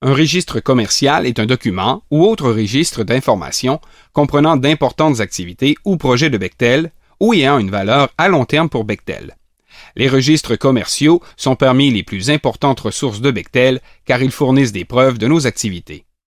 Un registre commercial est un document ou autre registre d'information comprenant d'importantes activités ou projets de Bechtel ou ayant une valeur à long terme pour Bechtel. Les registres commerciaux sont parmi les plus importantes ressources de Bechtel car ils fournissent des preuves de nos activités.